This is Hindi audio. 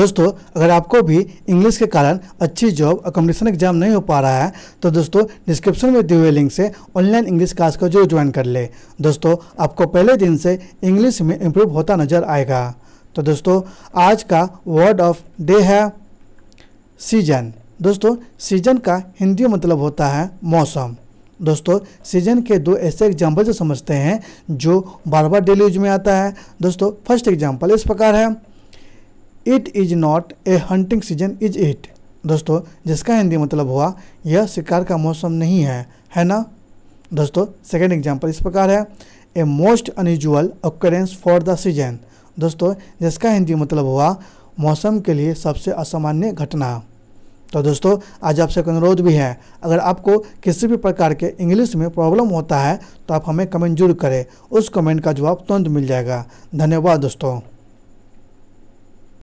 दोस्तों अगर आपको भी इंग्लिश के कारण अच्छी जॉब अकोमोडेशन एग्जाम नहीं हो पा रहा है तो दोस्तों डिस्क्रिप्शन में दिए हुए लिंक से ऑनलाइन इंग्लिश क्लास को जरूर ज्वाइन कर ले दोस्तों आपको पहले दिन से इंग्लिश में इम्प्रूव होता नजर आएगा तो दोस्तों आज का वर्ड ऑफ डे है सीजन दोस्तों सीजन का हिंदी मतलब होता है मौसम दोस्तों सीजन के दो ऐसे एग्जाम्पल जो समझते हैं जो बार बार डेली यूज में आता है दोस्तों फर्स्ट एग्जाम्पल इस प्रकार है it is not a hunting season is it दोस्तों जिसका हिंदी मतलब हुआ यह शिकार का मौसम नहीं है है ना दोस्तों सेकेंड एग्जाम्पल इस प्रकार है a most unusual occurrence for the season दोस्तों जिसका हिंदी मतलब हुआ मौसम के लिए सबसे असामान्य घटना तो दोस्तों आज आपसे एक अनुरोध भी है अगर आपको किसी भी प्रकार के इंग्लिश में प्रॉब्लम होता है तो आप हमें कमेंट जरूर करें उस कमेंट का जवाब तुरंत मिल जाएगा धन्यवाद दोस्तों